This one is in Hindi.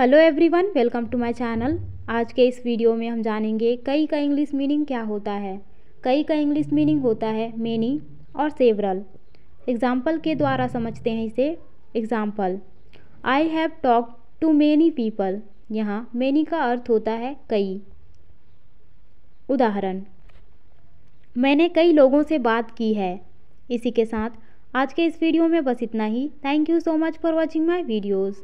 hello everyone welcome to my channel आज के इस वीडियो में हम जानेंगे कई का इंग्लिश मीनिंग क्या होता है कई का इंग्लिश मीनिंग होता है मेनी और सेवरल एग्जाम्पल के द्वारा समझते हैं इसे example I have talk to many people यहाँ मेनी का अर्थ होता है कई उदाहरण मैंने कई लोगों से बात की है इसी के साथ आज के इस वीडियो में बस इतना ही thank you so much for watching my videos